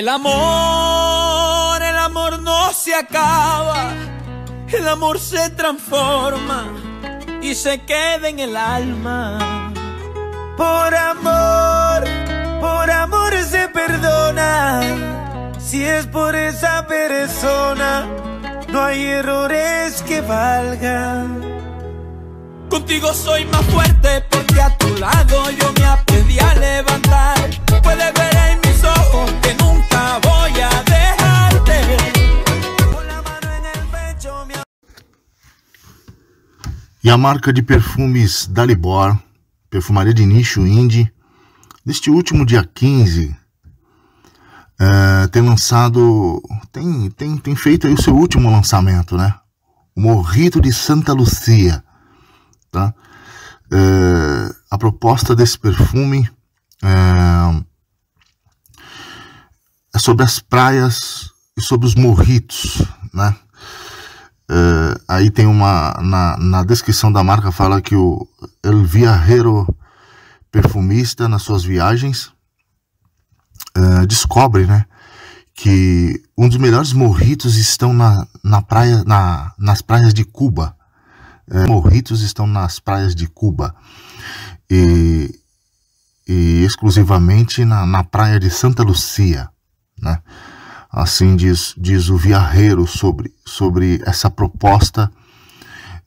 El amor, el amor no se acaba, el amor se transforma y se queda en el alma. Por amor, por amor se perdona, si es por esa persona, no hay errores que valgan. Contigo soy más fuerte porque a tu lado yo me aprendí a levantar. Puedes ver en mi E a marca de perfumes Dalibor, perfumaria de nicho indie, neste último dia 15, eh, tem lançado, tem, tem, tem feito aí o seu último lançamento, né? O Morrito de Santa Lucia, tá? Eh, a proposta desse perfume é, é sobre as praias e sobre os morritos, né? Uh, aí tem uma na, na descrição da marca fala que o El Viajero perfumista nas suas viagens uh, descobre, né, que um dos melhores morritos estão na, na praia na, nas praias de Cuba. Uh, morritos estão nas praias de Cuba e, e exclusivamente na, na praia de Santa Lucia. Né? Assim diz, diz o Viarreiro sobre, sobre essa proposta,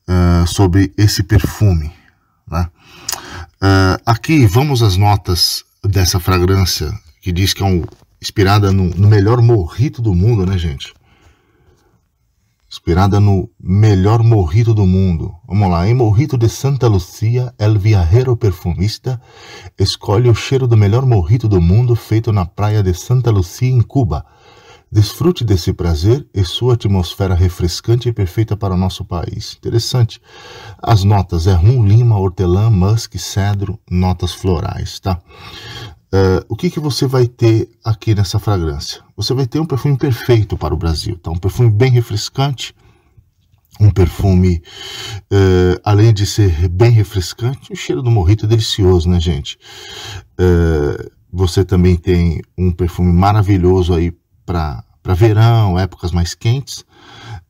uh, sobre esse perfume. Né? Uh, aqui vamos às notas dessa fragrância que diz que é um, inspirada no, no melhor morrito do mundo, né, gente? inspirada no melhor morrito do mundo. Vamos lá, em Morrito de Santa Lucia, El Viajero Perfumista escolhe o cheiro do melhor morrito do mundo feito na praia de Santa Lucia, em Cuba. Desfrute desse prazer e sua atmosfera refrescante e perfeita para o nosso país. Interessante. As notas é rum, lima, hortelã, musk, cedro, notas florais, tá? Uh, o que, que você vai ter aqui nessa fragrância? Você vai ter um perfume perfeito para o Brasil, tá? um perfume bem refrescante, um perfume, uh, além de ser bem refrescante, o cheiro do morrito é delicioso, né, gente? Uh, você também tem um perfume maravilhoso aí para verão, épocas mais quentes.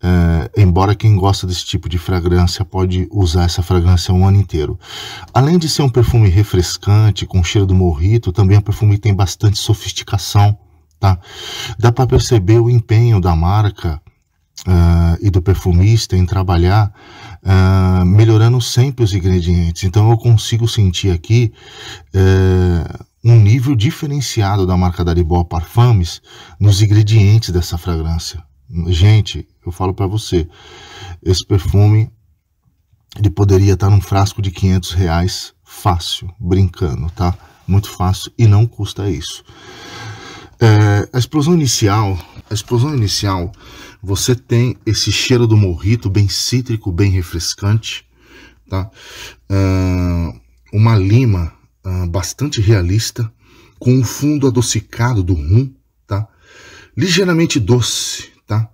É, embora quem gosta desse tipo de fragrância pode usar essa fragrância um ano inteiro. Além de ser um perfume refrescante, com cheiro do morrito, também é um perfume que tem bastante sofisticação. Tá? Dá para perceber o empenho da marca Uh, e do perfumista em trabalhar uh, melhorando sempre os ingredientes. Então eu consigo sentir aqui uh, um nível diferenciado da marca Daribó Parfums nos ingredientes dessa fragrância. Gente, eu falo para você, esse perfume ele poderia estar tá num frasco de 500 reais fácil, brincando, tá? Muito fácil e não custa isso. É, a explosão inicial, a explosão inicial, você tem esse cheiro do morrito bem cítrico, bem refrescante, tá? É, uma lima é, bastante realista, com um fundo adocicado do rum, tá? Ligeiramente doce, tá?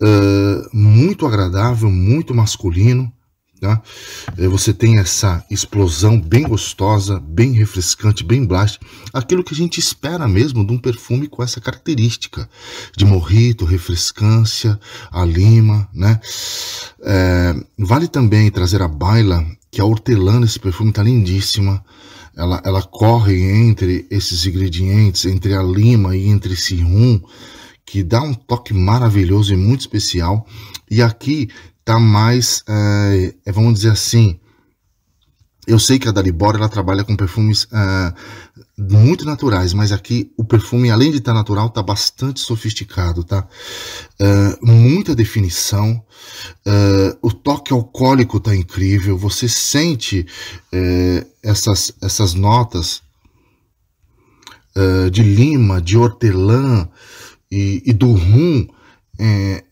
Uh, muito agradável, muito masculino, tá? Eh, você tem essa explosão bem gostosa, bem refrescante, bem blast, aquilo que a gente espera mesmo de um perfume com essa característica de morrito, refrescância, a lima, né? Eh, vale também trazer a baila, que é a hortelã nesse perfume está lindíssima. Ela, ela corre entre esses ingredientes, entre a lima e entre esse rum que dá um toque maravilhoso e muito especial. E aqui tá mais, eh, é, vamos dizer assim, eu sei que a Dalibora ela trabalha com perfumes eh, muito naturais, mas aqui o perfume, além de estar tá natural, está bastante sofisticado, tá? Eh, muita definição, o toque alcoólico tá incrível, você sente essas, essas notas de lima, de hortelã, e, e do rum é,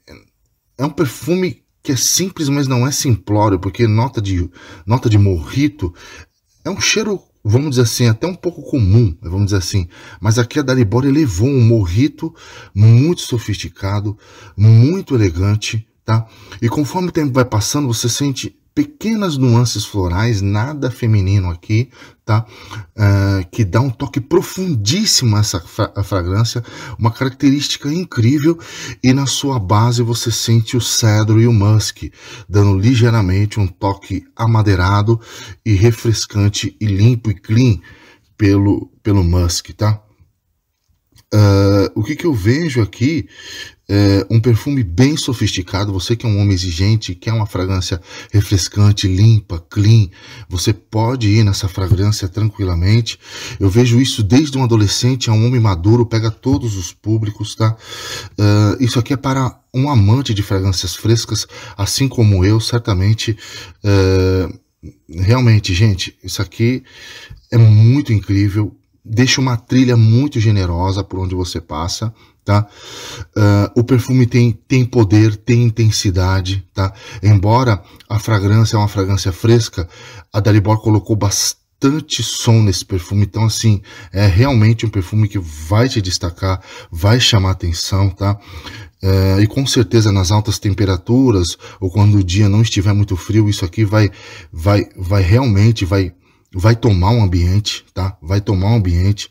é um perfume que é simples, mas não é simplório, porque nota de nota de morrito é um cheiro, vamos dizer assim, até um pouco comum, né, vamos dizer assim, mas aqui a Dalibor levou um morrito muito sofisticado, muito elegante, tá? E conforme o tempo vai passando, você sente pequenas nuances florais, nada feminino aqui, tá? Uh, que dá um toque profundíssimo a essa fra a fragrância, uma característica incrível. E na sua base você sente o cedro e o musk, dando ligeiramente um toque amadeirado e refrescante e limpo e clean pelo, pelo musk, tá? Uh, o que, que eu vejo aqui é, um perfume bem sofisticado. Você que é um homem exigente, quer é uma fragrância refrescante, limpa, clean, você pode ir nessa fragrância tranquilamente. Eu vejo isso desde um adolescente a é um homem maduro, pega todos os públicos, tá? Uh, isso aqui é para um amante de fragrâncias frescas, assim como eu, certamente. Uh, realmente, gente, isso aqui é muito incrível. Deixa uma trilha muito generosa por onde você passa tá? Uh, o perfume tem, tem poder, tem intensidade, tá? Embora a fragrância é uma fragrância fresca, a Dalibor colocou bastante som nesse perfume, então assim, é realmente um perfume que vai te destacar, vai chamar atenção, tá? Eh, e com certeza nas altas temperaturas ou quando o dia não estiver muito frio, isso aqui vai, vai, vai realmente vai vai tomar um ambiente, tá? Vai tomar um ambiente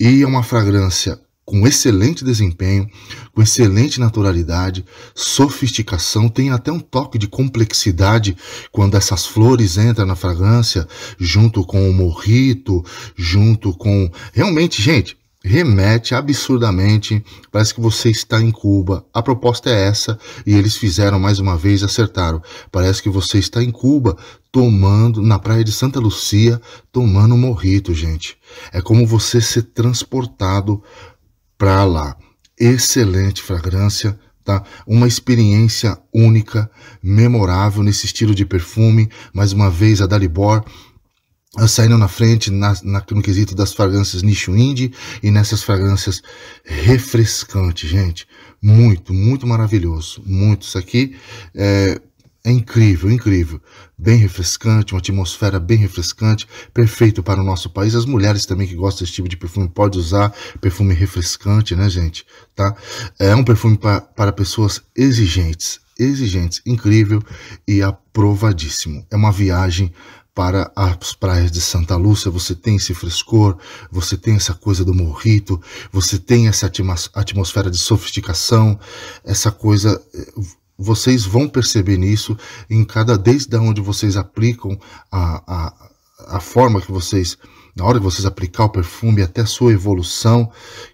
e é uma fragrância com excelente desempenho, com excelente naturalidade, sofisticação, tem até um toque de complexidade quando essas flores entram na fragrância, junto com o morrito, junto com. Realmente, gente, remete absurdamente. Parece que você está em Cuba. A proposta é essa e eles fizeram mais uma vez, acertaram. Parece que você está em Cuba, tomando na praia de Santa Lucia, tomando um morrito, gente. É como você ser transportado para lá. Excelente fragrância, Tá? Uma experiência única, memorável nesse estilo de perfume. Mais uma vez, a Dalibor ah, saindo na frente na, na, no quesito das fragrâncias nicho indie e nessas fragrâncias refrescantes, gente. Muito, muito maravilhoso. Muito. Isso aqui é, é incrível, incrível. Bem refrescante, uma atmosfera bem refrescante, perfeito para o nosso país. As mulheres também que gostam desse tipo de perfume pode usar perfume refrescante, né, gente? Tá? É um perfume pra, para pessoas exigentes, exigentes, incrível e aprovadíssimo. É uma viagem para as praias de Santa Lúcia, você tem esse frescor, você tem essa coisa do morrito, você tem essa atmosfera de sofisticação, essa coisa eh, vocês vão perceber nisso em cada desde onde vocês aplicam a, a, a forma que vocês na hora de vocês aplicar o perfume, até a sua evolução,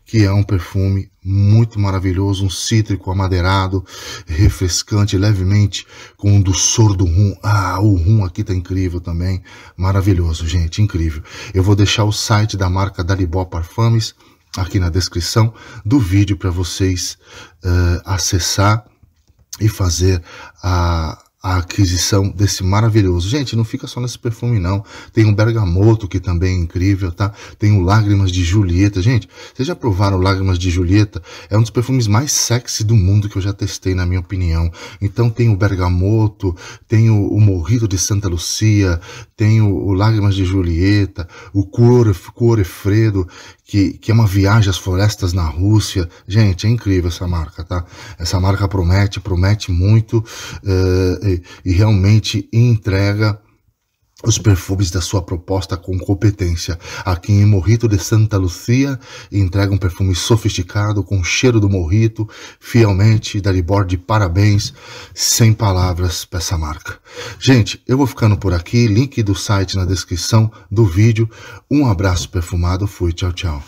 que é um perfume muito maravilhoso, um cítrico amadeirado, refrescante, levemente com um doçor do rum. Ah, o rum aqui tá incrível também, maravilhoso, gente, incrível. Eu vou deixar o site da marca Dalibó Parfumes aqui na descrição do vídeo para vocês uh, acessar e fazer a a aquisição desse maravilhoso. Gente, não fica só nesse perfume não. Tem um bergamoto que também é incrível, tá? Tem o Lágrimas de Julieta. Gente, vocês já provaram Lágrimas de Julieta? É um dos perfumes mais sexy do mundo que eu já testei, na minha opinião. Então tem o bergamoto, tem o, o de Santa Lucia, tem o, o Lágrimas de Julieta, o Cuorefredo, que, que é uma viagem às florestas na Rússia. Gente, é incrível essa marca, tá? Essa marca promete, promete muito. Uh, e, e realmente entrega os perfumes da sua proposta com competência. Aqui em Morrito de Santa Lucia, entrega um perfume sofisticado com cheiro do morrito, fielmente, da de parabéns, sem palavras para essa marca. Gente, eu vou ficando por aqui, link do site na descrição do vídeo. Um abraço perfumado, fui, tchau, tchau.